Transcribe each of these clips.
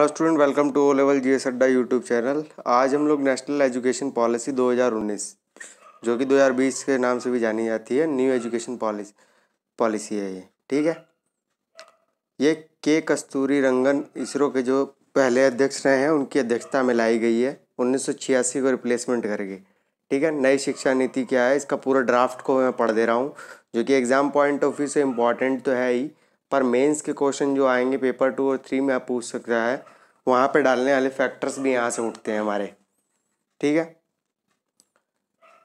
hello student welcome to O level G S Adda YouTube channel आज हम लोग national education policy 2019 जो कि 2020 के नाम से भी जानी जाती है न्यू एजुकेशन पॉलिसी पॉलिसी है ये ठीक है ये के कस्तूरी रंगन इसरो के जो पहले अध्यक्ष रहे हैं उनकी अध्यक्षता में लाई गई है उन्नीस को रिप्लेसमेंट करके ठीक है नई शिक्षा नीति क्या है इसका पूरा ड्राफ्ट को मैं पढ़ दे रहा हूँ जो कि एग्ज़ाम पॉइंट ऑफ व्यू से इम्पॉर्टेंट तो है ही पर मेंस के क्वेश्चन जो आएंगे पेपर टू और थ्री में आप पूछ सकता है वहाँ पे डालने वाले फैक्टर्स भी यहाँ से उठते हैं हमारे ठीक है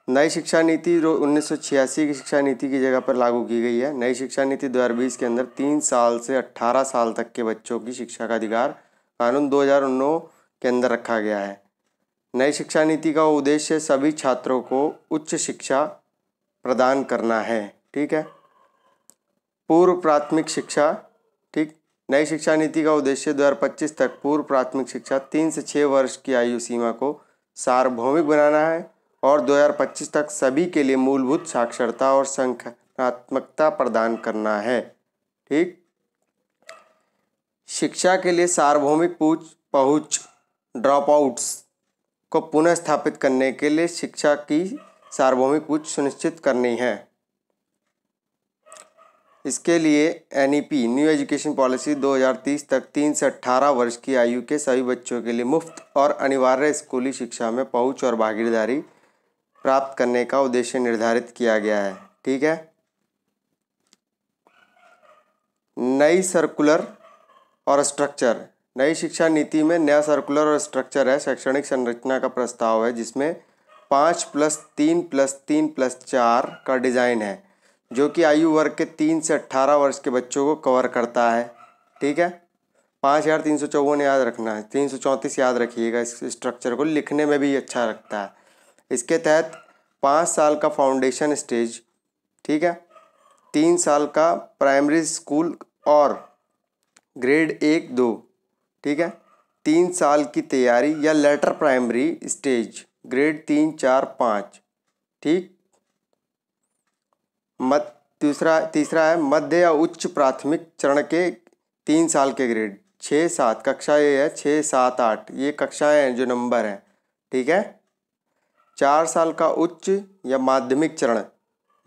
नई शिक्षा नीति जो उन्नीस की शिक्षा नीति की जगह पर लागू की गई है नई शिक्षा नीति 2020 के अंदर तीन साल से अट्ठारह साल तक के बच्चों की शिक्षा का अधिकार कानून दो के अंदर रखा गया है नई शिक्षा नीति का उद्देश्य सभी छात्रों को उच्च शिक्षा प्रदान करना है ठीक है पूर्व प्राथमिक शिक्षा ठीक नई शिक्षा नीति का उद्देश्य 2025 तक पूर्व प्राथमिक शिक्षा तीन से छः वर्ष की आयु सीमा को सार्वभौमिक बनाना है और 2025 तक सभी के लिए मूलभूत साक्षरता और संख्यात्मकता प्रदान करना है ठीक शिक्षा के लिए सार्वभौमिक पूछ पहुँच ड्रॉप आउट्स को पुनः स्थापित करने के लिए शिक्षा की सार्वभौमिक पूछ सुनिश्चित करनी है इसके लिए एनईपी न्यू एजुकेशन पॉलिसी 2030 तक तीन से अट्ठारह वर्ष की आयु के सभी बच्चों के लिए मुफ्त और अनिवार्य स्कूली शिक्षा में पहुंच और भागीदारी प्राप्त करने का उद्देश्य निर्धारित किया गया है ठीक है नई सर्कुलर और स्ट्रक्चर नई शिक्षा नीति में नया सर्कुलर और स्ट्रक्चर है शैक्षणिक संरचना का प्रस्ताव है जिसमें पाँच प्लस तीन प्लस तीन प्लस चार का डिज़ाइन है जो कि आयु वर्ग के तीन से अट्ठारह वर्ष के बच्चों को कवर करता है ठीक है पाँच हज़ार तीन सौ चौवन याद रखना है तीन सौ चौंतीस याद रखिएगा इस स्ट्रक्चर को लिखने में भी अच्छा लगता है इसके तहत पाँच साल का फाउंडेशन स्टेज ठीक है तीन साल का प्राइमरी स्कूल और ग्रेड एक दो ठीक है तीन साल की तैयारी या लेटर प्राइमरी स्टेज ग्रेड तीन चार पाँच ठीक मत तीसरा तीसरा है मध्य या उच्च प्राथमिक चरण के तीन साल के ग्रेड छः सात कक्षा ये है छः सात आठ ये कक्षाएं हैं जो नंबर हैं ठीक है चार साल का उच्च या माध्यमिक चरण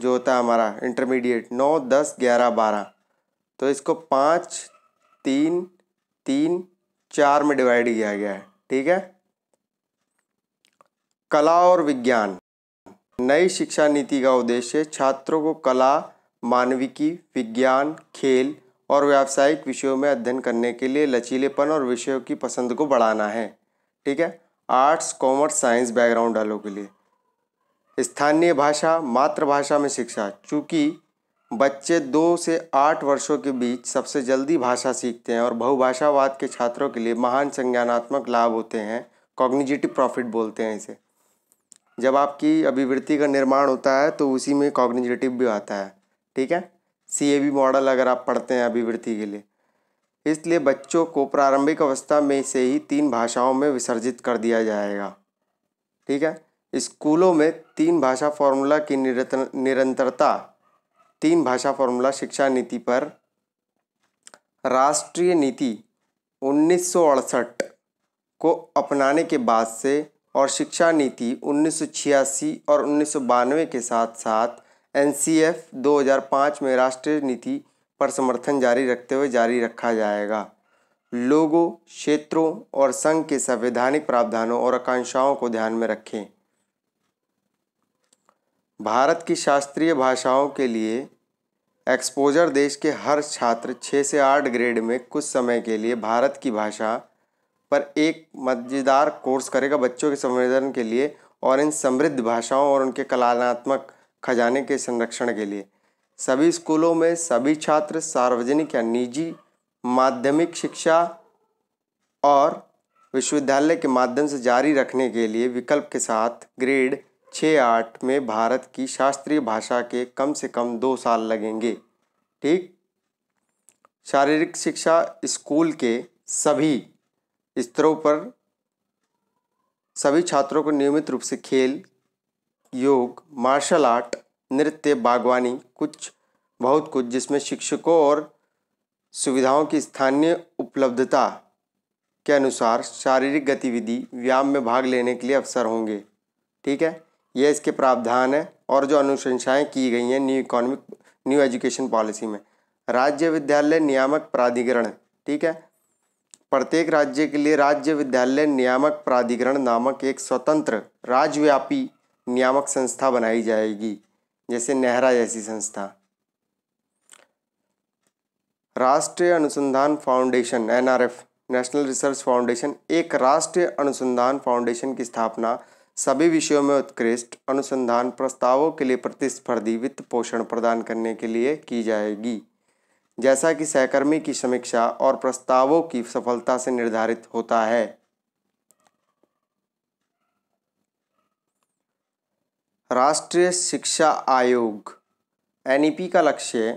जो होता है हमारा इंटरमीडिएट नौ दस ग्यारह बारह तो इसको पाँच तीन तीन चार में डिवाइड किया गया है ठीक है कला और विज्ञान नई शिक्षा नीति का उद्देश्य छात्रों को कला मानविकी विज्ञान खेल और व्यावसायिक विषयों में अध्ययन करने के लिए लचीलेपन और विषयों की पसंद को बढ़ाना है ठीक है आर्ट्स कॉमर्स साइंस बैकग्राउंड वालों के लिए स्थानीय भाषा मातृभाषा में शिक्षा चूँकि बच्चे दो से आठ वर्षों के बीच सबसे जल्दी भाषा सीखते हैं और बहुभाषावाद के छात्रों के लिए महान संज्ञानात्मक लाभ होते हैं कॉग्निजिटिव प्रॉफिट बोलते हैं इसे जब आपकी अभिवृत्ति का निर्माण होता है तो उसी में कॉग्निजेटिव भी आता है ठीक है सी ए बी मॉडल अगर आप पढ़ते हैं अभिवृत्ति के लिए इसलिए बच्चों को प्रारंभिक अवस्था में से ही तीन भाषाओं में विसर्जित कर दिया जाएगा ठीक है स्कूलों में तीन भाषा फॉर्मूला की निरंतरता तीन भाषा फॉर्मूला शिक्षा नीति पर राष्ट्रीय नीति उन्नीस को अपनाने के बाद से और शिक्षा नीति उन्नीस और उन्नीस के साथ साथ एन 2005 में राष्ट्रीय नीति पर समर्थन जारी रखते हुए जारी रखा जाएगा लोगों क्षेत्रों और संघ के संवैधानिक प्रावधानों और आकांक्षाओं को ध्यान में रखें भारत की शास्त्रीय भाषाओं के लिए एक्सपोजर देश के हर छात्र छः से आठ ग्रेड में कुछ समय के लिए भारत की भाषा पर एक मजेदार कोर्स करेगा बच्चों के संवेदन के लिए और इन समृद्ध भाषाओं और उनके कलात्मक खजाने के संरक्षण के लिए सभी स्कूलों में सभी छात्र सार्वजनिक या निजी माध्यमिक शिक्षा और विश्वविद्यालय के माध्यम से जारी रखने के लिए विकल्प के साथ ग्रेड छः आठ में भारत की शास्त्रीय भाषा के कम से कम दो साल लगेंगे ठीक शारीरिक शिक्षा स्कूल के सभी स्तरों पर सभी छात्रों को नियमित रूप से खेल योग मार्शल आर्ट नृत्य बागवानी कुछ बहुत कुछ जिसमें शिक्षकों और सुविधाओं की स्थानीय उपलब्धता के अनुसार शारीरिक गतिविधि व्यायाम में भाग लेने के लिए अवसर होंगे ठीक है यह इसके प्रावधान है और जो अनुशंसाएँ की गई हैं new economic new education policy में राज्य विद्यालय नियामक प्राधिकरण ठीक है प्रत्येक राज्य के लिए राज्य विद्यालय नियामक प्राधिकरण नामक एक स्वतंत्र राज्यव्यापी नियामक संस्था बनाई जाएगी जैसे नेहरा जैसी संस्था राष्ट्रीय अनुसंधान foundation NRF national research foundation एक राष्ट्रीय अनुसंधान फाउंडेशन की स्थापना सभी विषयों में उत्कृष्ट अनुसंधान प्रस्तावों के लिए प्रतिस्पर्धी वित्त पोषण प्रदान करने के लिए की जाएगी जैसा कि सहकर्मी की समीक्षा और प्रस्तावों की सफलता से निर्धारित होता है राष्ट्रीय शिक्षा आयोग एन का लक्ष्य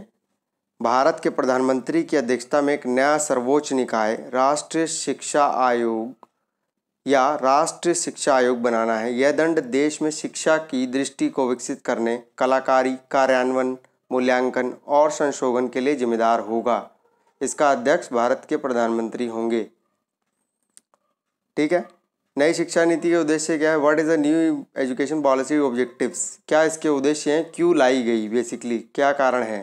भारत के प्रधानमंत्री की अध्यक्षता में एक नया सर्वोच्च निकाय राष्ट्रीय शिक्षा आयोग या राष्ट्रीय शिक्षा आयोग बनाना है यह दंड देश में शिक्षा की दृष्टि को विकसित करने कलाकारी कार्यान्वयन मूल्यांकन और संशोधन के लिए जिम्मेदार होगा इसका अध्यक्ष भारत के प्रधानमंत्री होंगे ठीक है नई शिक्षा नीति के उद्देश्य क्या है what is the new education policy objectives क्या इसके उद्देश्य हैं क्यों लाई गई बेसिकली क्या कारण है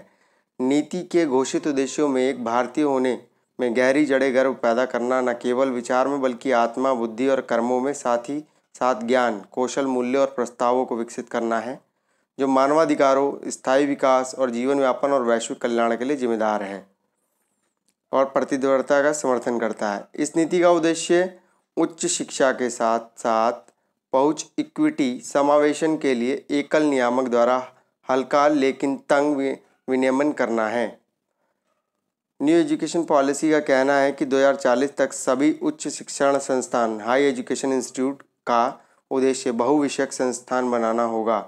नीति के घोषित उद्देश्यों में एक भारतीय होने में गहरी जड़े गर्व पैदा करना न केवल विचार में बल्कि आत्मा बुद्धि और कर्मों में साथ ही साथ ज्ञान कौशल मूल्य और प्रस्तावों को विकसित करना है जो मानवाधिकारों स्थायी विकास और जीवन व्यापन और वैश्विक कल्याण के लिए जिम्मेदार हैं और प्रतिद्वंदता का समर्थन करता है इस नीति का उद्देश्य उच्च शिक्षा के साथ साथ पहुंच इक्विटी समावेशन के लिए एकल नियामक द्वारा हल्का लेकिन तंग विनियमन करना है न्यू एजुकेशन पॉलिसी का कहना है कि 2040 तक सभी उच्च शिक्षण संस्थान हाई एजुकेशन इंस्टीट्यूट का उद्देश्य बहुविषयक संस्थान बनाना होगा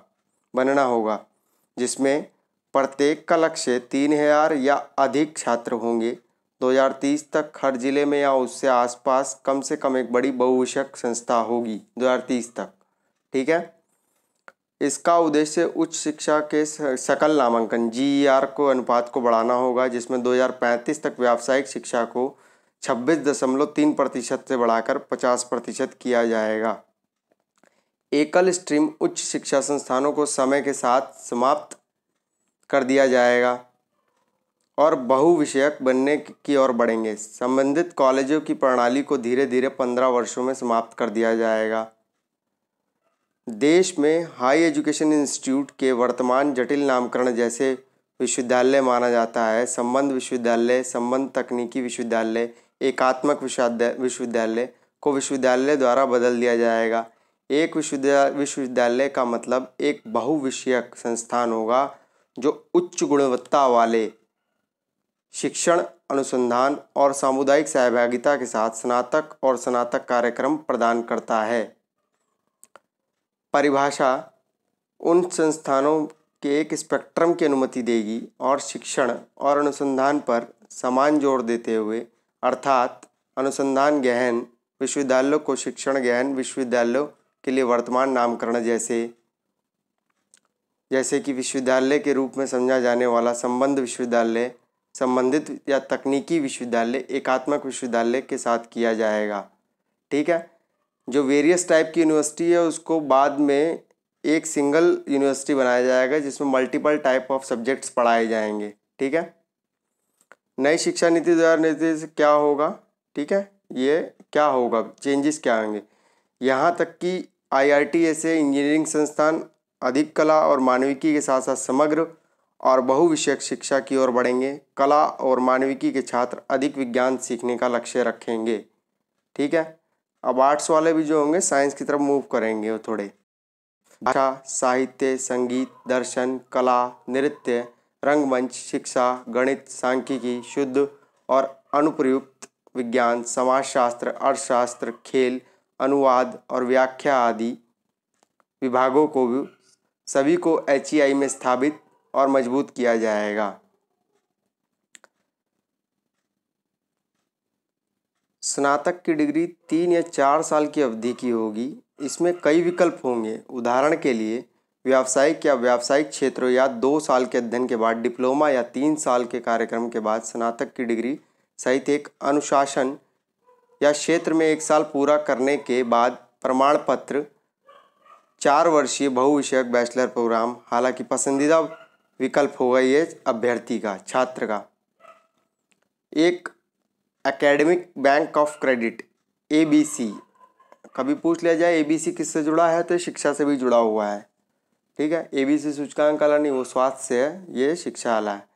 बनना होगा जिसमें प्रत्येक का लक्ष्य तीन हज़ार या अधिक छात्र होंगे 2030 तक हर जिले में या उससे आसपास कम से कम एक बड़ी बहुविषयक संस्था होगी 2030 तक ठीक है इसका उद्देश्य उच्च शिक्षा के सकल नामांकन जी को अनुपात को बढ़ाना होगा जिसमें 2035 तक व्यावसायिक शिक्षा को छब्बीस दशमलव तीन प्रतिशत से बढ़ाकर पचास प्रतिशत किया जाएगा एकल स्ट्रीम उच्च शिक्षा संस्थानों को समय के साथ समाप्त कर दिया जाएगा और बहुविषयक बनने की ओर बढ़ेंगे संबंधित कॉलेजों की प्रणाली को धीरे धीरे पंद्रह वर्षों में समाप्त कर दिया जाएगा देश में हाई एजुकेशन इंस्टीट्यूट के वर्तमान जटिल नामकरण जैसे विश्वविद्यालय माना जाता है संबंध विश्वविद्यालय संबंध तकनीकी विश्वविद्यालय एकात्मक विश्वविद्यालय को विश्वविद्यालय द्वारा बदल दिया जाएगा एक विश्वविद्यालय विश्वविद्यालय का मतलब एक बहुविषयक संस्थान होगा जो उच्च गुणवत्ता वाले शिक्षण अनुसंधान और सामुदायिक सहभागिता के साथ स्नातक और स्नातक कार्यक्रम प्रदान करता है परिभाषा उन संस्थानों के एक स्पेक्ट्रम की अनुमति देगी और शिक्षण और अनुसंधान पर समान जोर देते हुए अर्थात अनुसंधान गहन विश्वविद्यालयों को शिक्षण गहन विश्वविद्यालयों के लिए वर्तमान नामकरण जैसे जैसे कि विश्वविद्यालय के रूप में समझा जाने वाला संबंध विश्वविद्यालय संबंधित या तकनीकी विश्वविद्यालय एकात्मक विश्वविद्यालय के साथ किया जाएगा ठीक है जो वेरियस टाइप की यूनिवर्सिटी है उसको बाद में एक सिंगल यूनिवर्सिटी बनाया जाएगा जिसमें मल्टीपल टाइप ऑफ सब्जेक्ट्स पढ़ाए जाएंगे ठीक है नई शिक्षा नीति दो नीति से क्या होगा ठीक है ये क्या होगा चेंजेस क्या होंगे यहाँ तक कि आईआईटी ऐसे इंजीनियरिंग संस्थान अधिक कला और मानविकी के साथ साथ समग्र और बहुविषयक शिक्षा की ओर बढ़ेंगे कला और मानविकी के छात्र अधिक विज्ञान सीखने का लक्ष्य रखेंगे ठीक है अब आर्ट्स वाले भी जो होंगे साइंस की तरफ मूव करेंगे वो थोड़े भाषा साहित्य संगीत दर्शन कला नृत्य रंगमंच शिक्षा गणित सांख्यिकी शुद्ध और अनुप्रयुक्त विज्ञान समाजशास्त्र अर्थशास्त्र खेल अनुवाद और व्याख्या आदि विभागों को भी सभी को एच में स्थापित और मजबूत किया जाएगा स्नातक की डिग्री तीन या चार साल की अवधि की होगी इसमें कई विकल्प होंगे उदाहरण के लिए व्यावसायिक या व्यावसायिक क्षेत्र या दो साल के अध्ययन के बाद डिप्लोमा या तीन साल के कार्यक्रम के बाद स्नातक की डिग्री सहित एक अनुशासन या क्षेत्र में एक साल पूरा करने के बाद प्रमाण पत्र चार वर्षीय बहुविषयक बैचलर प्रोग्राम हालांकि पसंदीदा विकल्प होगा ये अभ्यर्थी का छात्र का एक एकेडमिक बैंक ऑफ क्रेडिट ए कभी पूछ लिया जाए ए किससे जुड़ा है तो शिक्षा से भी जुड़ा हुआ है ठीक है ए बी सी सूचकांक वाला नहीं वो स्वास्थ्य से है ये शिक्षा वाला है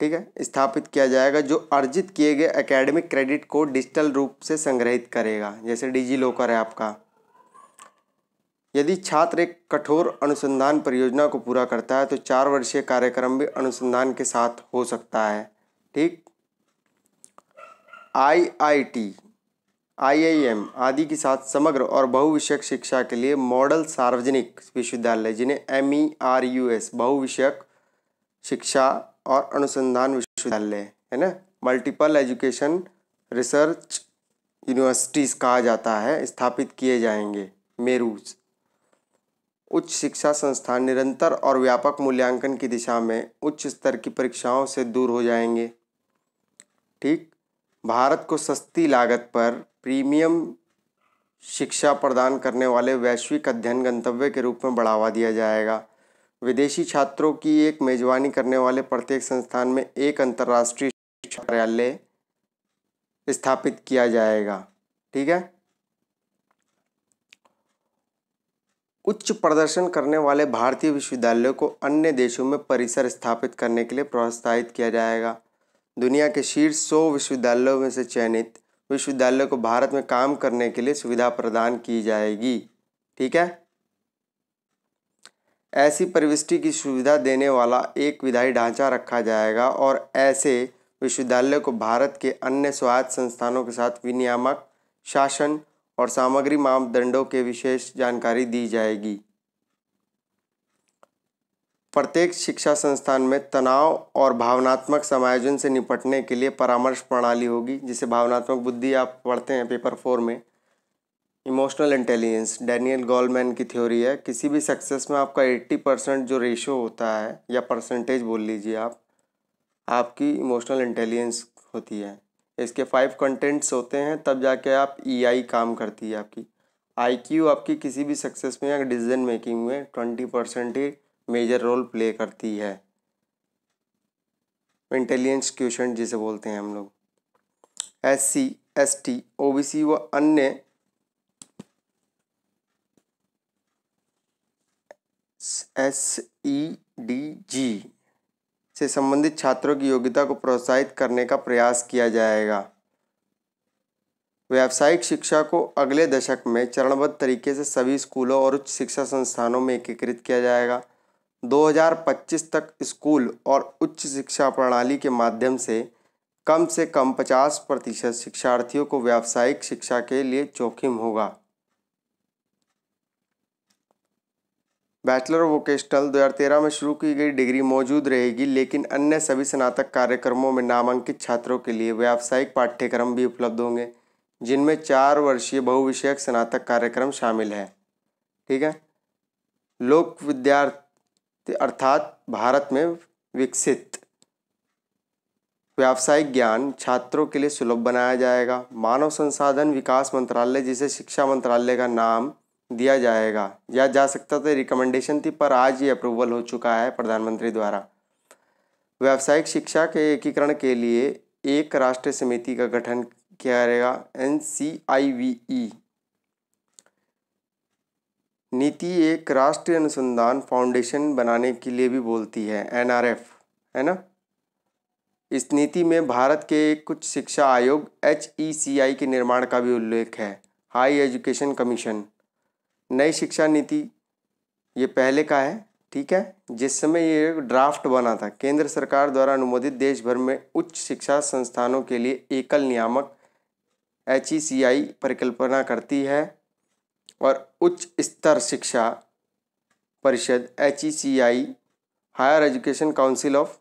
ठीक है स्थापित किया जाएगा जो अर्जित किए गए एकेडमिक क्रेडिट को डिजिटल रूप से संग्रहित करेगा जैसे डिजी लॉकर है आपका यदि छात्र एक कठोर अनुसंधान परियोजना को पूरा करता है तो चार वर्षीय कार्यक्रम भी अनुसंधान के साथ हो सकता है ठीक आई I T I I am आदि के साथ समग्र और बहुविषयक शिक्षा के लिए मॉडल सार्वजनिक विश्वविद्यालय जिन्हें M E R U S बहुविषयक शिक्षा और अनुसंधान विश्वविद्यालय है ना मल्टीपल एजुकेशन रिसर्च यूनिवर्सिटीज़ कहा जाता है स्थापित किए जाएंगे मेरूज उच्च शिक्षा संस्थान निरंतर और व्यापक मूल्यांकन की दिशा में उच्च स्तर की परीक्षाओं से दूर हो जाएंगे ठीक भारत को सस्ती लागत पर प्रीमियम शिक्षा प्रदान करने वाले वैश्विक अध्ययन गंतव्य के रूप में बढ़ावा दिया जाएगा विदेशी छात्रों की एक मेजबानी करने वाले प्रत्येक संस्थान में एक अंतर्राष्ट्रीय कार्यालय स्थापित किया जाएगा ठीक है उच्च प्रदर्शन करने वाले भारतीय विश्वविद्यालयों को अन्य देशों में परिसर स्थापित करने के लिए प्रोत्साहित किया जाएगा दुनिया के शीर्ष सौ विश्वविद्यालयों में से चयनित विश्वविद्यालयों को भारत में काम करने के लिए सुविधा प्रदान की जाएगी ठीक है ऐसी प्रविष्टि की सुविधा देने वाला एक विधायी ढांचा रखा जाएगा और ऐसे विश्वविद्यालय को भारत के अन्य स्वायत्त संस्थानों के साथ विनियामक शासन और सामग्री मापदंडों के विशेष जानकारी दी जाएगी प्रत्येक शिक्षा संस्थान में तनाव और भावनात्मक समायोजन से निपटने के लिए परामर्श प्रणाली होगी जिसे भावनात्मक बुद्धि आप पढ़ते हैं पेपर फोर में इमोशनल इंटेलिजेंस डैनियल गोलमैन की थ्योरी है किसी भी सक्सेस में आपका एट्टी परसेंट जो रेशो होता है या परसेंटेज बोल लीजिए आप आपकी इमोशनल इंटेलिजेंस होती है इसके फाइव कंटेंट्स होते हैं तब जाके आप ई e आई काम करती है आपकी आई क्यू आपकी किसी भी सक्सेस में या डिसीजन मेकिंग में ट्वेंटी परसेंट ही मेजर रोल प्ले करती है इंटेलिजेंस क्वेश्चन जिसे बोलते हैं हम लोग S C S T O B C व अन्य एस ई डी जी से संबंधित छात्रों की योग्यता को प्रोत्साहित करने का प्रयास किया जाएगा व्यावसायिक शिक्षा को अगले दशक में चरणबद्ध तरीके से सभी स्कूलों और उच्च शिक्षा संस्थानों में एकीकृत किया जाएगा 2025 तक स्कूल और उच्च शिक्षा प्रणाली के माध्यम से कम से कम 50 प्रतिशत शिक्षार्थियों को व्यावसायिक शिक्षा के लिए जोखिम होगा बैचलर ऑफ वोकेशनल 2013 में शुरू की गई डिग्री मौजूद रहेगी लेकिन अन्य सभी स्नातक कार्यक्रमों में नामांकित छात्रों के लिए व्यावसायिक पाठ्यक्रम भी उपलब्ध होंगे जिनमें चार वर्षीय बहुविषयक स्नातक कार्यक्रम शामिल है ठीक है लोक विद्यार्थी अर्थात भारत में विकसित व्यावसायिक ज्ञान छात्रों के लिए सुलभ बनाया जाएगा मानव संसाधन विकास मंत्रालय जिसे शिक्षा मंत्रालय का नाम दिया जाएगा या जा सकता था रिकमेंडेशन थी पर आज ये अप्रूवल हो चुका है प्रधानमंत्री द्वारा व्यावसायिक शिक्षा के एकीकरण के लिए एक राष्ट्रीय समिति का गठन किया जाएगा एन सी आई वी ई नीति एक राष्ट्रीय अनुसंधान फाउंडेशन बनाने के लिए भी बोलती है एन आर एफ है ना इस नीति में भारत के कुछ शिक्षा आयोग एच ई सी आई के निर्माण का भी उल्लेख है हाई एजुकेशन कमीशन नई शिक्षा नीति ये पहले का है ठीक है जिस समय ये ड्राफ्ट बना था केंद्र सरकार द्वारा अनुमोदित देश भर में उच्च शिक्षा संस्थानों के लिए एकल नियामक एच परिकल्पना करती है और उच्च स्तर शिक्षा परिषद H higher education council of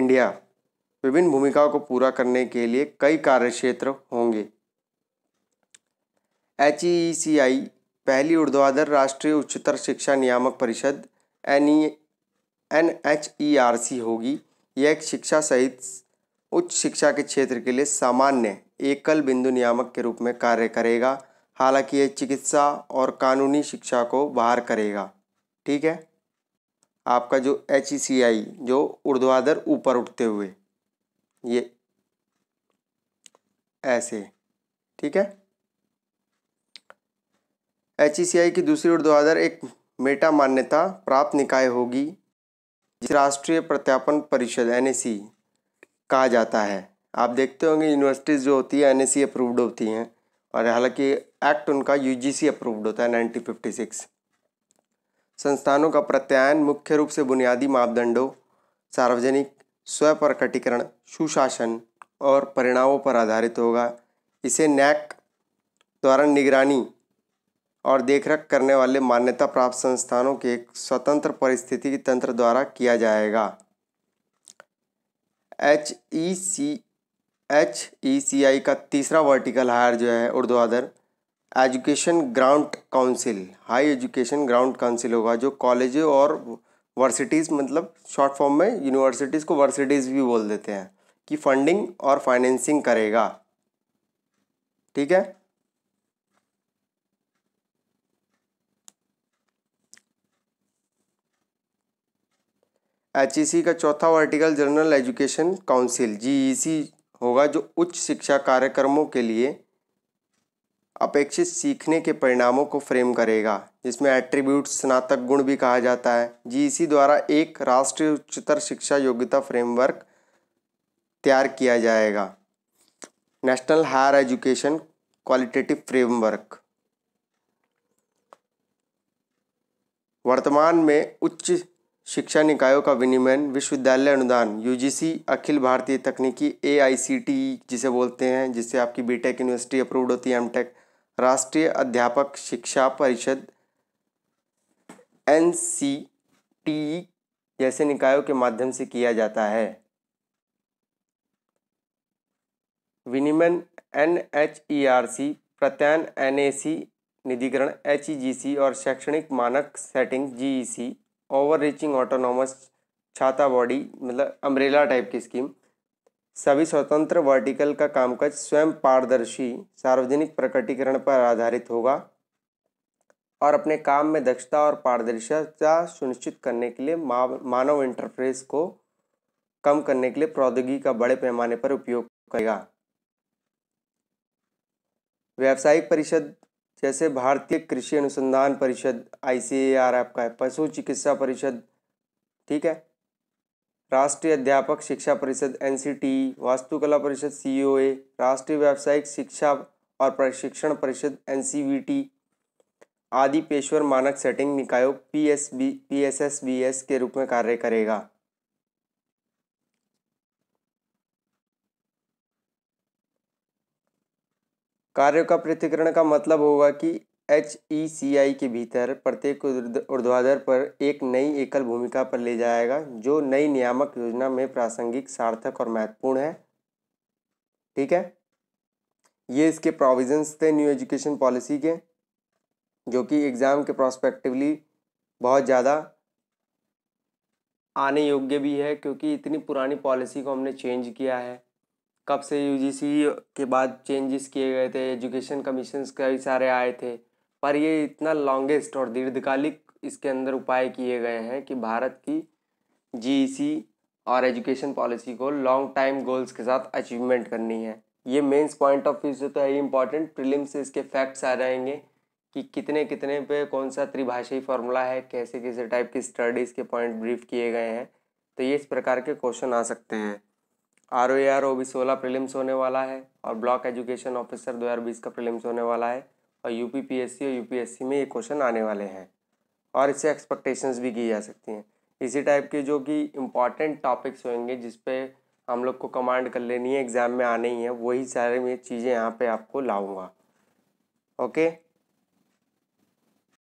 India विभिन्न भूमिकाओं को पूरा करने के लिए कई कार्य क्षेत्र होंगे एच पहली ऊर्ध्वाधर राष्ट्रीय उच्चतर शिक्षा नियामक परिषद N E N H E R C होगी यह एक शिक्षा सहित उच्च शिक्षा के क्षेत्र के लिए सामान्य एकल बिंदु नियामक के रूप में कार्य करेगा हालांकि यह चिकित्सा और कानूनी शिक्षा को बाहर करेगा ठीक है आपका जो एच ई सी आई जो ऊर्ध्वाधर ऊपर उठते हुए ये ऐसे ठीक है एच की दूसरी ओर 2000 एक मेटा मान्यता प्राप्त निकाय होगी जिसे राष्ट्रीय प्रत्यापन परिषद एन कहा जाता है आप देखते होंगे यूनिवर्सिटीज़ जो होती है एन अप्रूव्ड होती हैं और हालांकि एक्ट उनका यूजीसी अप्रूव्ड होता है 1956 संस्थानों का प्रत्यायन मुख्य रूप से बुनियादी मापदंडों सार्वजनिक प्रकटीकरण सुशासन और परिणामों पर आधारित होगा इसे नैक द्वारा निगरानी और देखरेख करने वाले मान्यता प्राप्त संस्थानों के एक स्वतंत्र परिस्थिति तंत्र द्वारा किया जाएगा H E C H E सी आई का तीसरा वर्टिकल हायर जो है उर्दुआदर education ground council high education ground council होगा जो कॉलेज और वर्सिटीज़ मतलब शॉर्ट फॉर्म में यूनिवर्सिटीज़ को वर्सिटीज़ भी बोल देते हैं कि फंडिंग और फाइनेंसिंग करेगा ठीक है एच का चौथा vertical general education council G होगा जो उच्च शिक्षा कार्यक्रमों के लिए अपेक्षित सीखने के परिणामों को फ्रेम करेगा जिसमें एट्रीब्यूट स्नातक गुण भी कहा जाता है जी द्वारा एक राष्ट्रीय उच्चतर शिक्षा योग्यता फ्रेमवर्क तैयार किया जाएगा national higher education qualitative framework वर्तमान में उच्च शिक्षा निकायों का विनियमन विश्वविद्यालय अनुदान यूजीसी अखिल भारतीय तकनीकी ए e, जिसे बोलते हैं जिससे आपकी बीटेक यूनिवर्सिटी अप्रूव्ड होती है एमटेक राष्ट्रीय अध्यापक शिक्षा परिषद एन e, जैसे निकायों के माध्यम से किया जाता है विनिमन N H E e R C प्रत्यान एन ए सी निधिकरण एच ई जी सी और शैक्षणिक मानक setting G E C over reaching autonomous छाता बॉडी मतलब अम्ब्रेला टाइप की स्कीम सभी स्वतंत्र वर्टिकल का कामकाज स्वयं पारदर्शी सार्वजनिक प्रकटीकरण पर आधारित होगा और अपने काम में दक्षता और पारदर्शिता सुनिश्चित करने के लिए मानव इंटरफेस को कम करने के लिए प्रौद्योगिकी का बड़े पैमाने पर उपयोग करेगा व्यावसायिक परिषद जैसे भारतीय कृषि अनुसंधान परिषद आई सी ए आर आपका है पशु चिकित्सा परिषद ठीक है राष्ट्रीय अध्यापक शिक्षा परिषद एन सी टी वास्तुकला परिषद सी ओ ए राष्ट्रीय व्यावसायिक शिक्षा और प्रशिक्षण परिषद एन सी वी टी आदि पेशवर मानक सेटिंग निकायों P S B P S S B S के रूप में कार्य करेगा कार्यों का पृथ्वीकरण का मतलब होगा कि एच ई सी आई के भीतर प्रत्येक ऊर्ध्वाधर पर एक नई एकल भूमिका पर ले जाएगा जो नई नियामक योजना में प्रासंगिक सार्थक और महत्वपूर्ण है ठीक है ये इसके प्रोविजंस थे न्यू एजुकेशन पॉलिसी के जो कि एग्ज़ाम के प्रोस्पेक्टिवली बहुत ज़्यादा आने योग्य भी है क्योंकि इतनी पुरानी पॉलिसी को हमने चेंज किया है कब से यूजीसी के बाद चेंजेस किए गए थे एजुकेशन कमीशन कई सारे आए थे पर ये इतना लॉन्गेस्ट और दीर्घकालिक इसके अंदर उपाय किए गए हैं कि भारत की जीईसी e और एजुकेशन पॉलिसी को लॉन्ग टाइम गोल्स के साथ अचीवमेंट करनी है ये मेंस पॉइंट ऑफ व्यू से तो है ही इम्पॉर्टेंट प्रिलिम से इसके फैक्ट्स आ जाएंगे कि कितने कितने पे कौन सा त्रिभाषाई फॉर्मूला है कैसे कैसे टाइप की स्टडीज़ के पॉइंट ब्रीफ किए गए हैं तो ये इस प्रकार के क्वेश्चन आ सकते हैं R O R O B सोलह प्रिलिम्स होने वाला है और ब्लॉक एजुकेशन ऑफिसर दो हज़ार बीस का प्रिलिम्स होने वाला है और U P P S C और यू पी एस सी में ये क्वेश्चन आने वाले हैं और इससे एक्सपेक्टेशंस भी की जा सकती हैं इसी टाइप के जो कि इम्पॉर्टेंट टॉपिक्स होंगे जिसपे हम लोग को कमांड कर लेनी है एग्ज़ाम में आने ही है वही सारे में चीज़ें यहाँ पे आपको लाऊंगा ओके